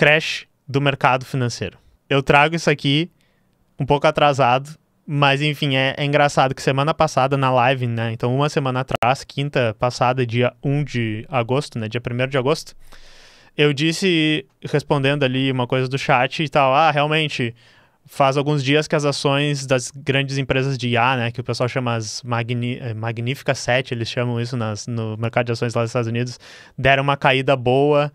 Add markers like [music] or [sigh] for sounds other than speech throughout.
crash do mercado financeiro. Eu trago isso aqui um pouco atrasado, mas enfim, é, é, engraçado que semana passada na live, né? Então, uma semana atrás, quinta passada, dia 1 de agosto, né? Dia 1 de agosto, eu disse, respondendo ali uma coisa do chat e tal, ah, realmente, faz alguns dias que as ações das grandes empresas de IA, né? Que o pessoal chama as magni, eh, Magnífica 7, eles chamam isso nas, no mercado de ações lá dos Estados Unidos, deram uma caída boa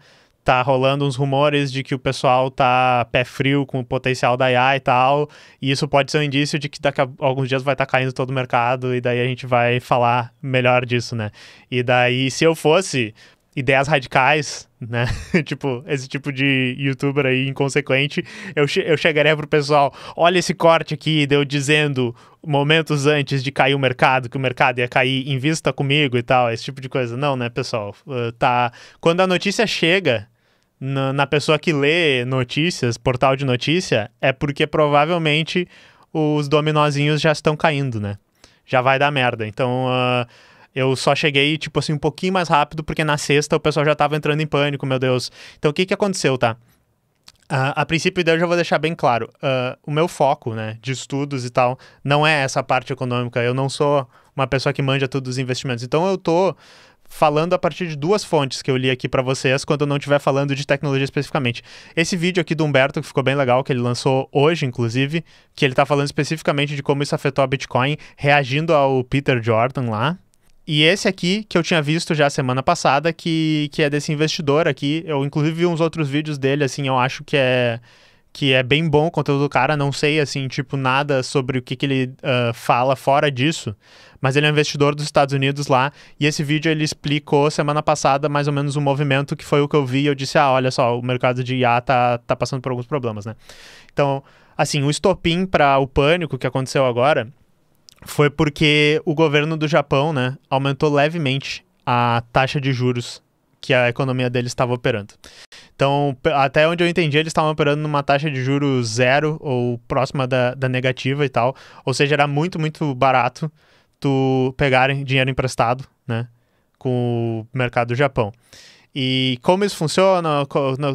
tá rolando uns rumores de que o pessoal tá pé frio com o potencial da IA e tal, e isso pode ser um indício de que daqui a alguns dias vai estar tá caindo todo o mercado, e daí a gente vai falar melhor disso, né? E daí, se eu fosse ideias radicais, né? [laughs] tipo, esse tipo de youtuber aí inconsequente, eu, che eu chegaria pro pessoal, olha esse corte aqui, deu dizendo momentos antes de cair o mercado, que o mercado ia cair, vista comigo e tal, esse tipo de coisa. Não, né, pessoal? Uh, tá. Quando a notícia chega, na, na pessoa que lê notícias, portal de notícia, é porque provavelmente os dominozinhos já estão caindo, né? Já vai dar merda. Então. Uh, eu só cheguei, tipo assim, um pouquinho mais rápido, porque na sexta o pessoal já tava entrando em pânico, meu Deus. Então o que que aconteceu, tá? Uh, a princípio, eu já vou deixar bem claro. Uh, o meu foco, né, de estudos e tal, não é essa parte econômica. Eu não sou uma pessoa que manja tudo dos investimentos. Então eu tô falando a partir de duas fontes que eu li aqui para vocês quando eu não estiver falando de tecnologia especificamente. Esse vídeo aqui do Humberto, que ficou bem legal, que ele lançou hoje, inclusive, que ele está falando especificamente de como isso afetou a Bitcoin, reagindo ao Peter Jordan lá. E esse aqui, que eu tinha visto já semana passada, que, que é desse investidor aqui. Eu, inclusive, vi uns outros vídeos dele, assim, eu acho que é que é bem bom o conteúdo do cara, não sei, assim, tipo, nada sobre o que, que ele uh, fala fora disso, mas ele é um investidor dos Estados Unidos lá, e esse vídeo ele explicou semana passada mais ou menos um movimento que foi o que eu vi, e eu disse, ah, olha só, o mercado de IA tá, tá passando por alguns problemas, né? Então, assim, o estopim para o pânico que aconteceu agora foi porque o governo do Japão, né, aumentou levemente a taxa de juros que a economia dele estava operando. Então, até onde eu entendi, eles estavam operando numa taxa de juros zero ou próxima da, da negativa e tal. Ou seja, era muito, muito barato tu pegarem dinheiro emprestado, né? Com o mercado do Japão. E como isso funciona,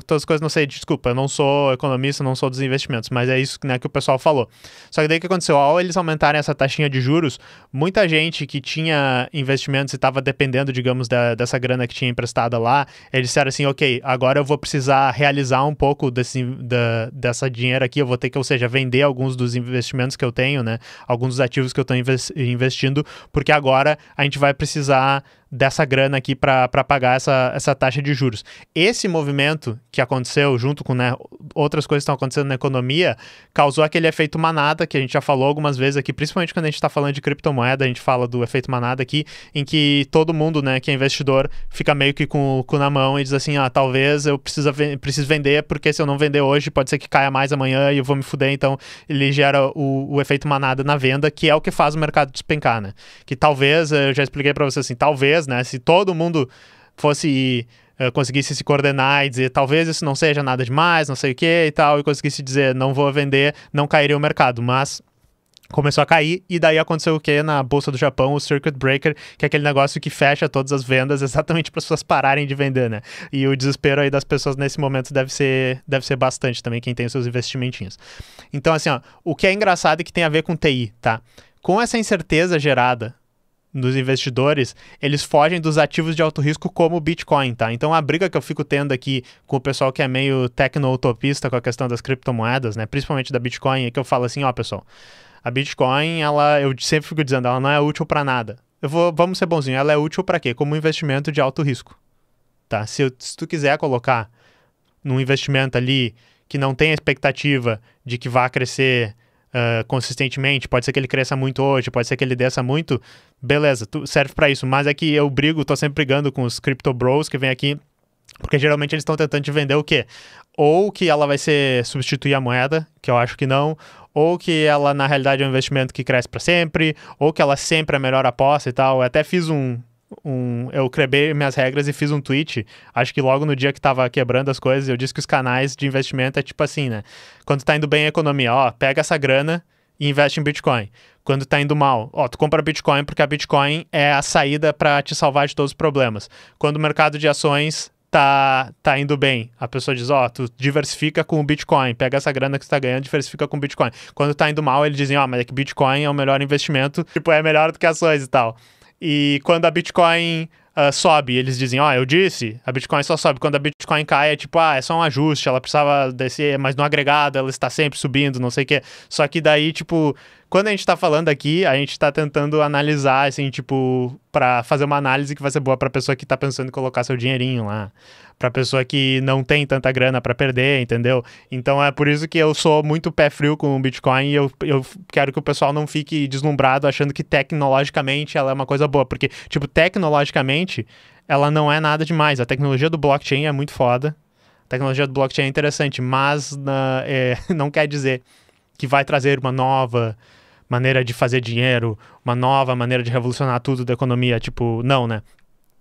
todas as coisas, não sei, desculpa, eu não sou economista, não sou dos investimentos, mas é isso né, que o pessoal falou. Só que daí o que aconteceu? Ao eles aumentarem essa taxinha de juros, muita gente que tinha investimentos e estava dependendo, digamos, da, dessa grana que tinha emprestada lá, eles disseram assim, ok, agora eu vou precisar realizar um pouco desse, da, dessa dinheiro aqui, eu vou ter que, ou seja, vender alguns dos investimentos que eu tenho, né, alguns dos ativos que eu estou investindo, porque agora a gente vai precisar dessa grana aqui para pagar essa, essa taxa de juros. Esse movimento que aconteceu, junto com né, outras coisas que estão acontecendo na economia, causou aquele efeito manada que a gente já falou algumas vezes aqui, principalmente quando a gente está falando de criptomoeda, a gente fala do efeito manada aqui, em que todo mundo, né, que é investidor, fica meio que com o cu na mão e diz assim: ah, talvez eu precisa, preciso vender, porque se eu não vender hoje, pode ser que caia mais amanhã e eu vou me fuder. Então, ele gera o, o efeito manada na venda, que é o que faz o mercado despencar, né? Que talvez, eu já expliquei para você assim, talvez talvez, né? Se todo mundo fosse uh, conseguisse se coordenar e dizer talvez isso não seja nada demais, não sei o que e tal, e conseguisse dizer não vou vender, não cairia o mercado, mas começou a cair e daí aconteceu o que na bolsa do Japão, o circuit breaker, que é aquele negócio que fecha todas as vendas [laughs] exatamente para as pessoas pararem de vender, né? E o desespero aí das pessoas nesse momento deve ser deve ser bastante também quem tem os seus investimentinhos. Então assim, ó, o que é engraçado é que tem a ver com TI, tá? Com essa incerteza gerada dos investidores, eles fogem dos ativos de alto risco como o Bitcoin, tá? Então a briga que eu fico tendo aqui com o pessoal que é meio tecno-utopista com a questão das criptomoedas, né, principalmente da Bitcoin, é que eu falo assim, ó, pessoal, a Bitcoin, ela eu sempre fico dizendo, ela não é útil para nada. Eu vou, vamos ser bonzinho, ela é útil para quê? Como um investimento de alto risco. Tá? Se, eu, se tu quiser colocar num investimento ali que não tem a expectativa de que vá crescer uh, consistentemente, pode ser que ele cresça muito hoje, pode ser que ele desça muito, beleza, tu serve para isso. Mas é que eu brigo, tô sempre brigando com os crypto bros que vem aqui, porque geralmente eles estão tentando te vender o quê? Ou que ela vai ser substituir a moeda, que eu acho que não, ou que ela na realidade é um investimento que cresce para sempre, ou que ela sempre é a melhor aposta e tal. Eu até fiz um, um. Eu crebei minhas regras e fiz um tweet. Acho que logo no dia que tava quebrando as coisas, eu disse que os canais de investimento é tipo assim, né? Quando tá indo bem a economia, ó, pega essa grana e investe em Bitcoin. Quando tá indo mal, ó, tu compra Bitcoin porque a Bitcoin é a saída para te salvar de todos os problemas. Quando o mercado de ações tá, tá indo bem. A pessoa diz, ó, tu diversifica com o Bitcoin, pega essa grana que tu tá ganhando, diversifica com o Bitcoin. Quando tá indo mal, eles dizem, ó, mas é que Bitcoin é o melhor investimento, tipo, é melhor do que ações e tal. E quando a Bitcoin uh, sobe, eles dizem, ó, oh, eu disse, a Bitcoin só sobe. Quando a Bitcoin cai, é tipo, ah, é só um ajuste, ela precisava descer, mas no agregado ela está sempre subindo, não sei o quê. Só que daí, tipo, quando a gente está falando aqui, a gente está tentando analisar, assim, tipo, para fazer uma análise que vai ser boa a pessoa que está pensando em colocar seu dinheirinho lá para pessoa que não tem tanta grana para perder, entendeu? Então é por isso que eu sou muito pé frio com o Bitcoin e eu, eu quero que o pessoal não fique deslumbrado achando que tecnologicamente ela é uma coisa boa, porque, tipo, tecnologicamente ela não é nada demais. A tecnologia do blockchain é muito foda. A tecnologia do blockchain é interessante, mas na, é, [laughs] não quer dizer que vai trazer uma nova maneira de fazer dinheiro, uma nova maneira de revolucionar tudo da economia, tipo, não, né?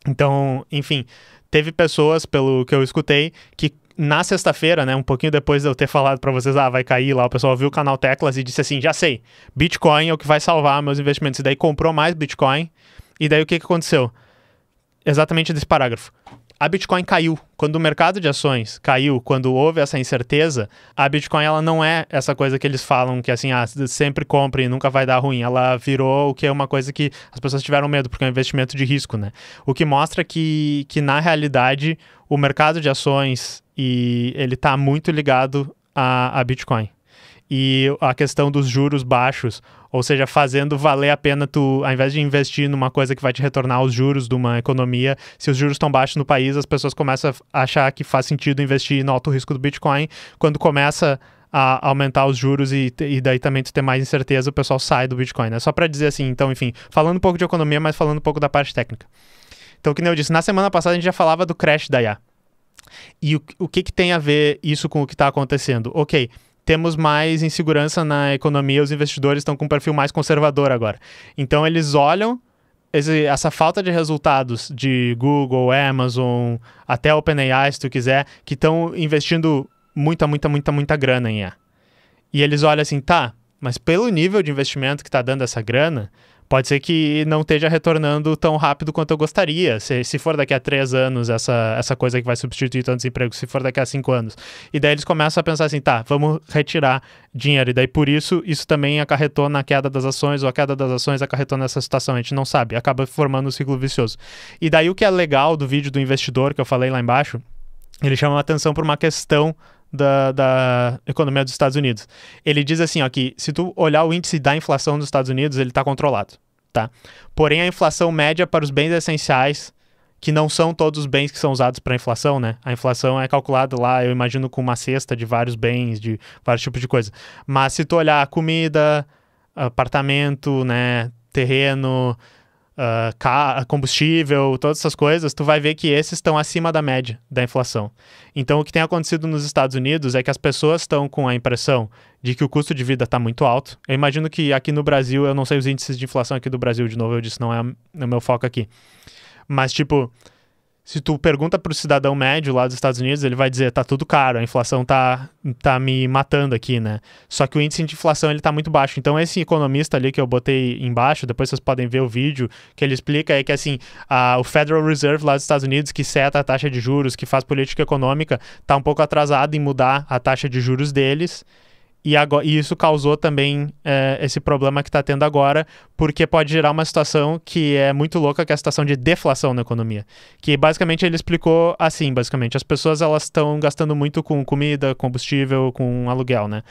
Então, enfim, teve pessoas, pelo que eu escutei, que na sexta-feira, né, um pouquinho depois de eu ter falado para vocês, ah, vai cair lá, o pessoal viu o canal Teclas e disse assim, já sei, Bitcoin é o que vai salvar meus investimentos. E daí comprou mais Bitcoin. E daí o que, que aconteceu? Exatamente desse parágrafo a Bitcoin caiu. Quando o mercado de ações caiu, quando houve essa incerteza, a Bitcoin ela não é essa coisa que eles falam que assim, ah, sempre compre, nunca vai dar ruim. Ela virou o que é uma coisa que as pessoas tiveram medo, porque é um investimento de risco, né? O que mostra que, que na realidade, o mercado de ações e ele está muito ligado a, a Bitcoin e a questão dos juros baixos, ou seja, fazendo valer a pena tu, ao invés de investir numa coisa que vai te retornar os juros de uma economia, se os juros estão baixos no país, as pessoas começam a achar que faz sentido investir no alto risco do Bitcoin. Quando começa a aumentar os juros e, e daí também tu ter mais incerteza, o pessoal sai do Bitcoin. Né? Só para dizer assim, então, enfim, falando um pouco de economia, mas falando um pouco da parte técnica. Então, como eu disse, na semana passada a gente já falava do crash da IA. E o, o que, que tem a ver isso com o que está acontecendo? Ok, temos mais insegurança na economia, os investidores estão com um perfil mais conservador agora. Então eles olham esse, essa falta de resultados de Google, Amazon, até OpenAI, se tu quiser, que estão investindo muita, muita, muita, muita grana em IA. E eles olham assim, tá, mas pelo nível de investimento que está dando essa grana, pode ser que não esteja retornando tão rápido quanto eu gostaria. Se, se for daqui a três anos essa, essa coisa que vai substituir tantos empregos, se for daqui a cinco anos. E daí eles começam a pensar assim, tá, vamos retirar dinheiro. E daí por isso, isso também acarretou na queda das ações, ou a queda das ações acarretou nessa situação. A gente não sabe, acaba formando um ciclo vicioso. E daí o que é legal do vídeo do investidor que eu falei lá embaixo, ele chama a atenção por uma questão da, da, economia dos Estados Unidos. Ele diz assim, ó, que se tu olhar o índice da inflação dos Estados Unidos, ele está controlado, tá? Porém, a inflação média para os bens essenciais, que não são todos os bens que são usados para inflação, né? A inflação é calculada lá, eu imagino, com uma cesta de vários bens, de vários tipos de coisa. Mas se tu olhar comida, apartamento, né, terreno, uh, combustível, todas essas coisas, tu vai ver que esses estão acima da média da inflação. Então, o que tem acontecido nos Estados Unidos é que as pessoas estão com a impressão de que o custo de vida está muito alto. Eu imagino que aqui no Brasil, eu não sei os índices de inflação aqui do Brasil, de novo, eu disse, não é o meu foco aqui. Mas, tipo, se tu pergunta para o cidadão médio lá dos Estados Unidos, ele vai dizer, tá tudo caro, a inflação tá, tá me matando aqui, né? Só que o índice de inflação, ele tá muito baixo. Então, esse economista ali que eu botei embaixo, depois vocês podem ver o vídeo, que ele explica é que, assim, a, o Federal Reserve lá dos Estados Unidos, que seta a taxa de juros, que faz política econômica, tá um pouco atrasado em mudar a taxa de juros deles, e, agora, e isso causou também é, esse problema que está tendo agora, porque pode gerar uma situação que é muito louca, que é a situação de deflação na economia. Que basicamente ele explicou assim, basicamente, as pessoas elas estão gastando muito com comida, combustível, com aluguel, né?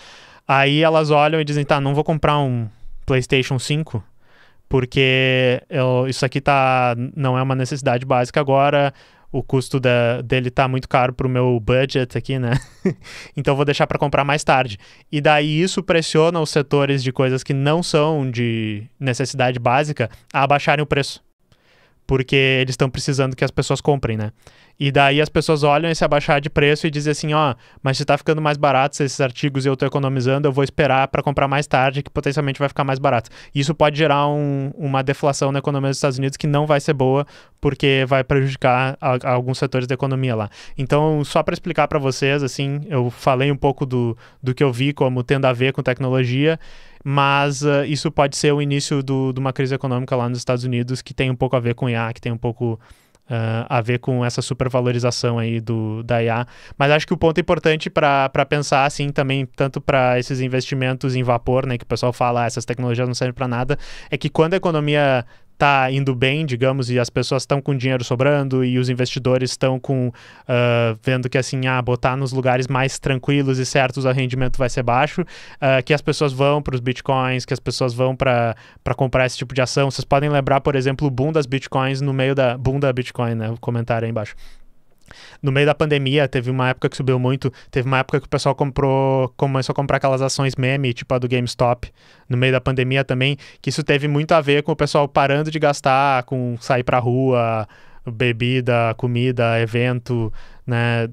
Aí elas olham e dizem, tá, não vou comprar um PlayStation 5, porque eu, isso aqui tá, não é uma necessidade básica agora, o custo da, dele tá muito caro pro meu budget aqui, né? [laughs] então vou deixar para comprar mais tarde. E daí isso pressiona os setores de coisas que não são de necessidade básica a abaixarem o preço. Porque eles estão precisando que as pessoas comprem, né? E daí as pessoas olham esse abaixar de preço e dizem assim, ó, oh, mas se tá ficando mais barato esses artigos e eu tô economizando, eu vou esperar para comprar mais tarde, que potencialmente vai ficar mais barato. Isso pode gerar um, uma deflação na economia dos Estados Unidos que não vai ser boa porque vai prejudicar a, a alguns setores da economia lá. Então, só para explicar para vocês, assim, eu falei um pouco do, do que eu vi como tendo a ver com tecnologia, mas uh, isso pode ser o início do, de uma crise econômica lá nos Estados Unidos que tem um pouco a ver com IA, que tem um pouco Uh, a ver com essa supervalorização aí do, da IA. Mas acho que o ponto importante para pensar, assim, também, tanto para esses investimentos em vapor, né, que o pessoal fala, ah, essas tecnologias não servem para nada, é que quando a economia tá indo bem, digamos, e as pessoas estão com dinheiro sobrando e os investidores estão com uh, vendo que assim, ah, botar nos lugares mais tranquilos e certos o rendimento vai ser baixo, uh, que as pessoas vão para os bitcoins, que as pessoas vão para comprar esse tipo de ação. Vocês podem lembrar, por exemplo, o boom das bitcoins no meio da boom da bitcoin, né? O comentário aí embaixo no meio da pandemia, teve uma época que subiu muito, teve uma época que o pessoal comprou, começou a comprar aquelas ações meme, tipo a do GameStop, no meio da pandemia também, que isso teve muito a ver com o pessoal parando de gastar, com sair pra rua, bebida, comida, evento, né?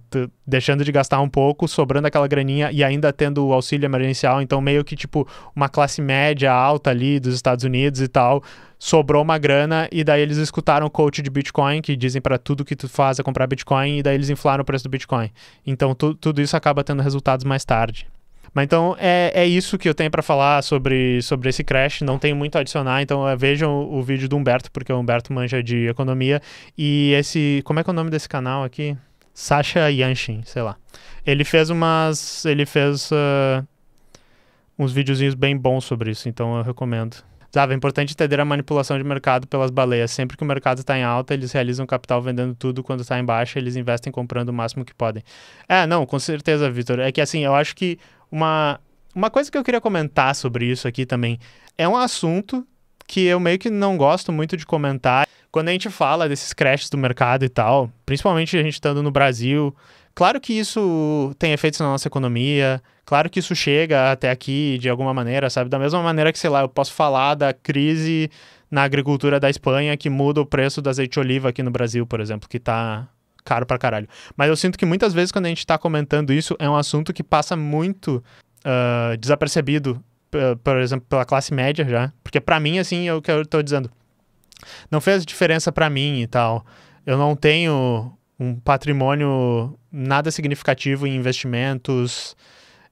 Deixando de gastar um pouco, sobrando aquela graninha e ainda tendo o auxílio emergencial. Então, meio que tipo uma classe média alta ali dos Estados Unidos e tal, sobrou uma grana e daí eles escutaram o coach de Bitcoin, que dizem para tudo que tu faz é comprar Bitcoin, e daí eles inflaram o preço do Bitcoin. Então, tu, tudo isso acaba tendo resultados mais tarde. Mas então é, é isso que eu tenho para falar sobre, sobre esse crash. Não tenho muito a adicionar, então é, vejam o, vídeo do Humberto, porque o Humberto manja de economia. E esse. Como é que é o nome desse canal aqui? Sasha Yanshin, sei lá. Ele fez umas. Ele fez uh, uns videozinhos bem bons sobre isso, então eu recomendo. Sabe, é importante entender a manipulação de mercado pelas baleias. Sempre que o mercado está em alta, eles realizam capital vendendo tudo. Quando está em baixa, eles investem comprando o máximo que podem. É, não, com certeza, Vitor. É que assim, eu acho que uma, uma coisa que eu queria comentar sobre isso aqui também é um assunto que eu meio que não gosto muito de comentar. Quando a gente fala desses crashes do mercado e tal, principalmente a gente estando no Brasil, claro que isso tem efeitos na nossa economia, claro que isso chega até aqui de alguma maneira, sabe? Da mesma maneira que, sei lá, eu posso falar da crise na agricultura da Espanha que muda o preço do azeite de oliva aqui no Brasil, por exemplo, que está caro pra caralho. Mas eu sinto que muitas vezes quando a gente tá comentando isso, é um assunto que passa muito uh, desapercebido, por exemplo, pela classe média já. Porque para mim, assim, é o que eu tô dizendo. Não fez diferença para mim e tal. Eu não tenho um patrimônio nada significativo em investimentos.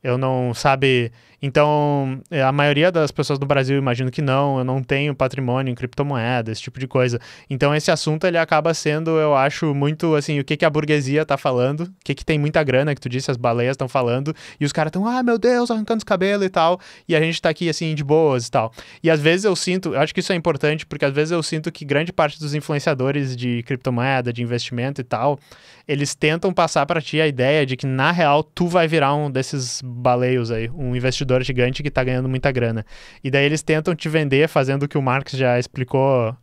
Eu não, sabe, então, é, a maioria das pessoas no Brasil, imagino que não, eu não tenho patrimônio em criptomoeda, esse tipo de coisa. Então, esse assunto ele acaba sendo, eu acho, muito assim, o que, que a burguesia tá falando, o que, que tem muita grana, que tu disse, as baleias estão falando, e os caras estão, ah, meu Deus, arrancando os cabelos e tal, e a gente tá aqui assim, de boas e tal. E às vezes eu sinto, eu acho que isso é importante, porque às vezes eu sinto que grande parte dos influenciadores de criptomoeda, de investimento e tal, eles tentam passar para ti a ideia de que, na real, tu vai virar um desses baleios aí, um investidor gigante que está ganhando muita grana. E daí eles tentam te vender fazendo o que o Marx já explicou uh,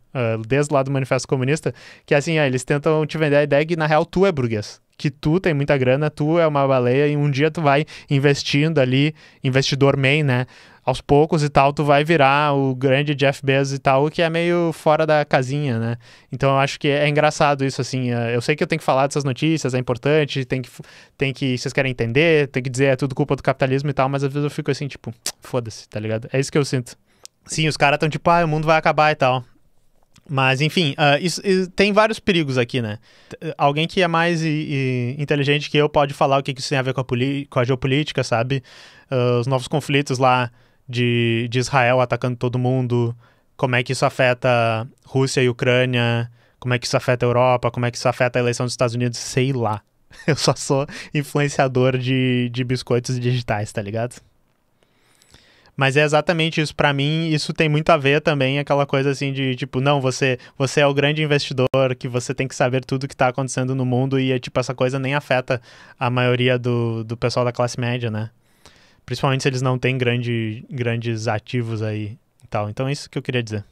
desde lá do Manifesto Comunista, que é assim, ó, ah, eles tentam te vender a ideia que na real tu é burguês que tu tem muita grana, tu é uma baleia e um dia tu vai investindo ali, investidor main, né? aos poucos e tal, tu vai virar o grande Jeff Bezos e tal, que é meio fora da casinha, né? Então eu acho que é engraçado isso, assim. Eh, eu sei que eu tenho que falar dessas notícias, é importante, tem que, tem que vocês querem entender, tem que dizer é tudo culpa do capitalismo e tal, mas às vezes eu fico assim, tipo, [tsk] foda-se, tá ligado? É isso que eu sinto. Sim, os caras estão tipo, ah, o mundo vai acabar e tal. Mas, enfim, uh, isso, isso, tem vários perigos aqui, né? Eh, alguém que é mais e, e inteligente que eu pode falar o que, que isso tem a ver com a, com a geopolítica, sabe? Uh, os novos conflitos lá de, de Israel atacando todo mundo, como é que isso afeta Rússia e Ucrânia, como é que isso afeta a Europa, como é que isso afeta a eleição dos Estados Unidos, sei lá. [laughs] Eu só sou influenciador de, de biscoitos digitais, tá ligado? Mas é exatamente isso. Para mim, isso tem muito a ver também aquela coisa assim de tipo, não, você, você é o grande investidor, que você tem que saber tudo que tá acontecendo no mundo e é, tipo essa coisa nem afeta a maioria do, do pessoal da classe média, né? Principalmente se eles não têm grande, grandes ativos aí e tal. Então é isso que eu queria dizer.